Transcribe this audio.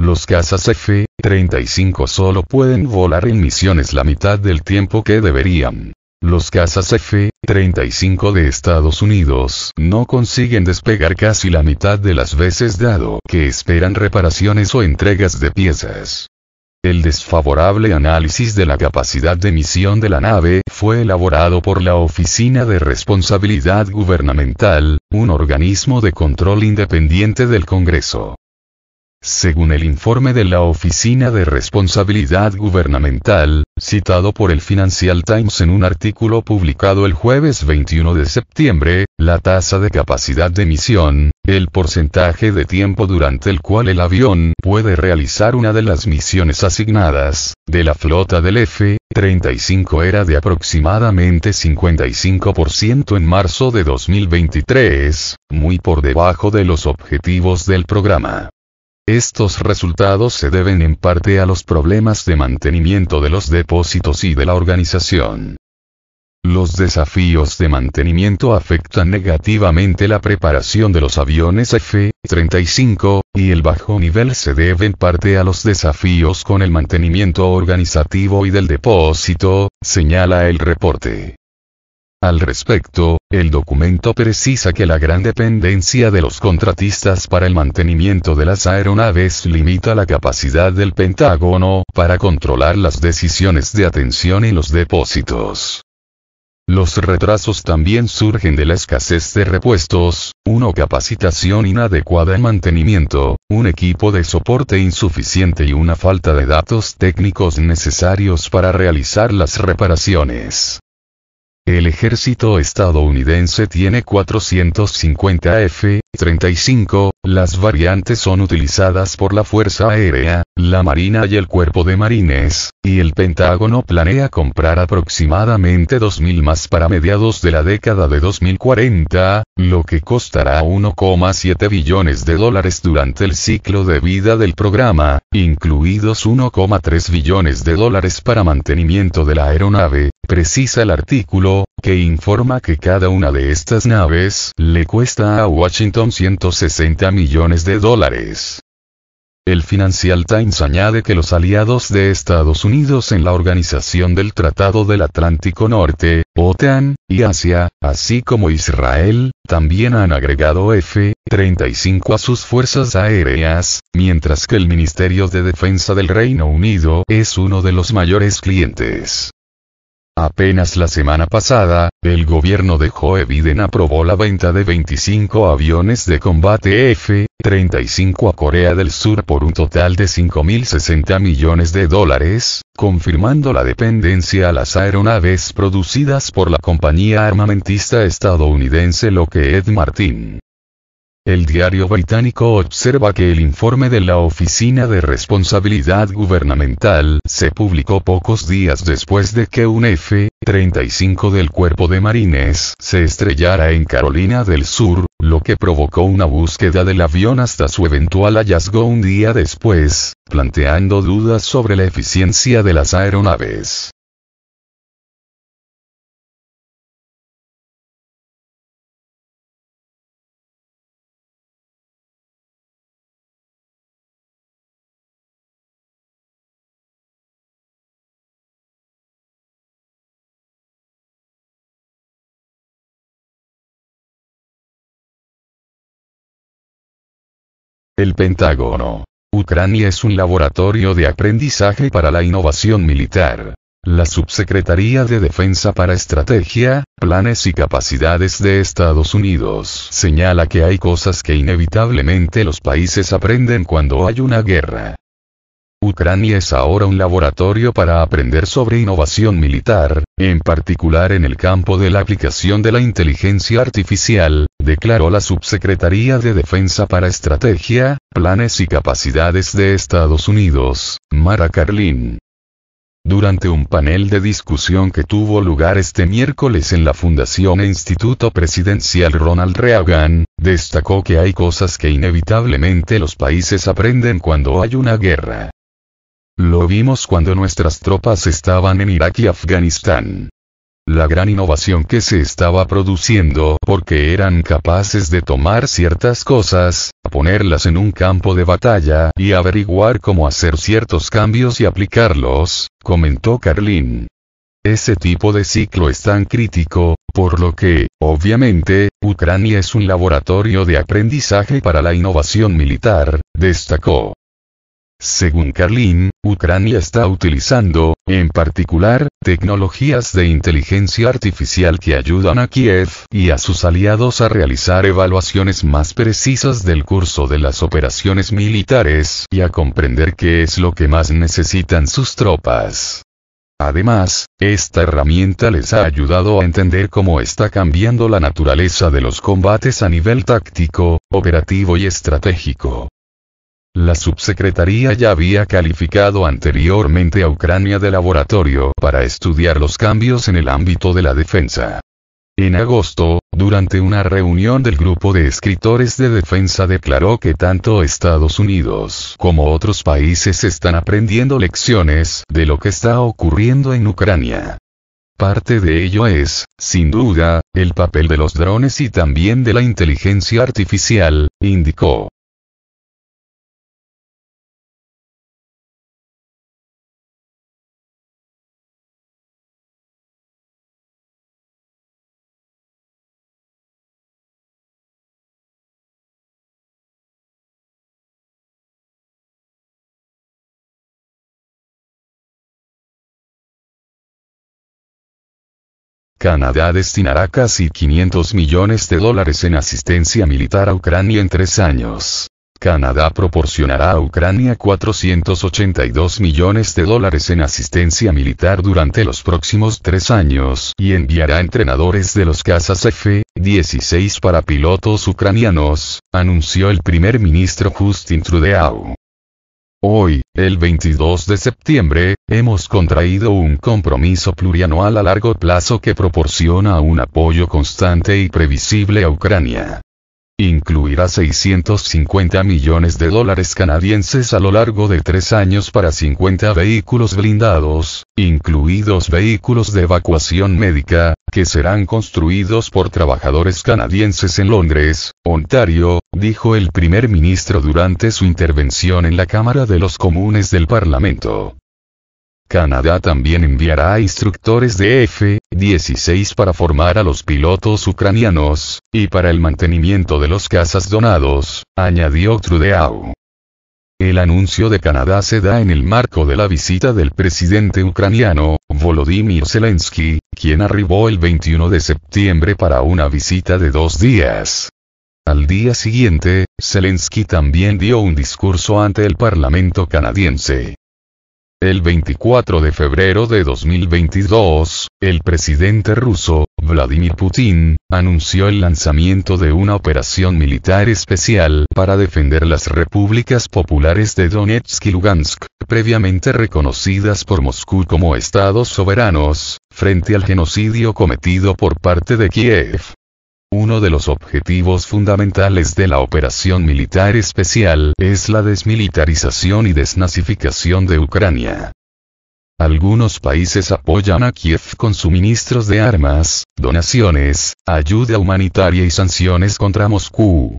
Los cazas F-35 solo pueden volar en misiones la mitad del tiempo que deberían. Los cazas F-35 de Estados Unidos no consiguen despegar casi la mitad de las veces dado que esperan reparaciones o entregas de piezas. El desfavorable análisis de la capacidad de misión de la nave fue elaborado por la Oficina de Responsabilidad Gubernamental, un organismo de control independiente del Congreso. Según el informe de la Oficina de Responsabilidad Gubernamental, citado por el Financial Times en un artículo publicado el jueves 21 de septiembre, la tasa de capacidad de misión, el porcentaje de tiempo durante el cual el avión puede realizar una de las misiones asignadas, de la flota del F-35 era de aproximadamente 55% en marzo de 2023, muy por debajo de los objetivos del programa. Estos resultados se deben en parte a los problemas de mantenimiento de los depósitos y de la organización. Los desafíos de mantenimiento afectan negativamente la preparación de los aviones F-35, y el bajo nivel se debe en parte a los desafíos con el mantenimiento organizativo y del depósito, señala el reporte. Al respecto, el documento precisa que la gran dependencia de los contratistas para el mantenimiento de las aeronaves limita la capacidad del Pentágono para controlar las decisiones de atención y los depósitos. Los retrasos también surgen de la escasez de repuestos, una capacitación inadecuada en mantenimiento, un equipo de soporte insuficiente y una falta de datos técnicos necesarios para realizar las reparaciones. El ejército estadounidense tiene 450 F-35, las variantes son utilizadas por la Fuerza Aérea, la Marina y el Cuerpo de Marines, y el Pentágono planea comprar aproximadamente 2.000 más para mediados de la década de 2040, lo que costará 1,7 billones de dólares durante el ciclo de vida del programa, incluidos 1,3 billones de dólares para mantenimiento de la aeronave, precisa el artículo, que informa que cada una de estas naves le cuesta a Washington 160 millones de dólares. El Financial Times añade que los aliados de Estados Unidos en la Organización del Tratado del Atlántico Norte, OTAN, y Asia, así como Israel, también han agregado F-35 a sus fuerzas aéreas, mientras que el Ministerio de Defensa del Reino Unido es uno de los mayores clientes. Apenas la semana pasada, el gobierno de Joe Biden aprobó la venta de 25 aviones de combate F-35 a Corea del Sur por un total de 5.060 millones de dólares, confirmando la dependencia a las aeronaves producidas por la compañía armamentista estadounidense Lockheed Martin. El diario británico observa que el informe de la Oficina de Responsabilidad Gubernamental se publicó pocos días después de que un F-35 del Cuerpo de Marines se estrellara en Carolina del Sur, lo que provocó una búsqueda del avión hasta su eventual hallazgo un día después, planteando dudas sobre la eficiencia de las aeronaves. El Pentágono. Ucrania es un laboratorio de aprendizaje para la innovación militar. La Subsecretaría de Defensa para Estrategia, Planes y Capacidades de Estados Unidos señala que hay cosas que inevitablemente los países aprenden cuando hay una guerra. Ucrania es ahora un laboratorio para aprender sobre innovación militar, en particular en el campo de la aplicación de la inteligencia artificial, declaró la Subsecretaría de Defensa para Estrategia, Planes y Capacidades de Estados Unidos, Mara Carlin. Durante un panel de discusión que tuvo lugar este miércoles en la Fundación e Instituto Presidencial Ronald Reagan, destacó que hay cosas que inevitablemente los países aprenden cuando hay una guerra. Lo vimos cuando nuestras tropas estaban en Irak y Afganistán la gran innovación que se estaba produciendo porque eran capaces de tomar ciertas cosas, ponerlas en un campo de batalla y averiguar cómo hacer ciertos cambios y aplicarlos, comentó Carlin. Ese tipo de ciclo es tan crítico, por lo que, obviamente, Ucrania es un laboratorio de aprendizaje para la innovación militar, destacó. Según Karlin, Ucrania está utilizando, en particular, tecnologías de inteligencia artificial que ayudan a Kiev y a sus aliados a realizar evaluaciones más precisas del curso de las operaciones militares y a comprender qué es lo que más necesitan sus tropas. Además, esta herramienta les ha ayudado a entender cómo está cambiando la naturaleza de los combates a nivel táctico, operativo y estratégico. La subsecretaría ya había calificado anteriormente a Ucrania de laboratorio para estudiar los cambios en el ámbito de la defensa. En agosto, durante una reunión del grupo de escritores de defensa declaró que tanto Estados Unidos como otros países están aprendiendo lecciones de lo que está ocurriendo en Ucrania. Parte de ello es, sin duda, el papel de los drones y también de la inteligencia artificial, indicó. Canadá destinará casi 500 millones de dólares en asistencia militar a Ucrania en tres años. Canadá proporcionará a Ucrania 482 millones de dólares en asistencia militar durante los próximos tres años y enviará entrenadores de los cazas F-16 para pilotos ucranianos, anunció el primer ministro Justin Trudeau. Hoy, el 22 de septiembre, hemos contraído un compromiso plurianual a largo plazo que proporciona un apoyo constante y previsible a Ucrania. Incluirá 650 millones de dólares canadienses a lo largo de tres años para 50 vehículos blindados, incluidos vehículos de evacuación médica, que serán construidos por trabajadores canadienses en Londres, Ontario, dijo el primer ministro durante su intervención en la Cámara de los Comunes del Parlamento. Canadá también enviará instructores de F-16 para formar a los pilotos ucranianos, y para el mantenimiento de los cazas donados, añadió Trudeau. El anuncio de Canadá se da en el marco de la visita del presidente ucraniano, Volodymyr Zelensky, quien arribó el 21 de septiembre para una visita de dos días. Al día siguiente, Zelensky también dio un discurso ante el Parlamento canadiense. El 24 de febrero de 2022, el presidente ruso, Vladimir Putin, anunció el lanzamiento de una operación militar especial para defender las repúblicas populares de Donetsk y Lugansk, previamente reconocidas por Moscú como estados soberanos, frente al genocidio cometido por parte de Kiev. Uno de los objetivos fundamentales de la operación militar especial es la desmilitarización y desnazificación de Ucrania. Algunos países apoyan a Kiev con suministros de armas, donaciones, ayuda humanitaria y sanciones contra Moscú.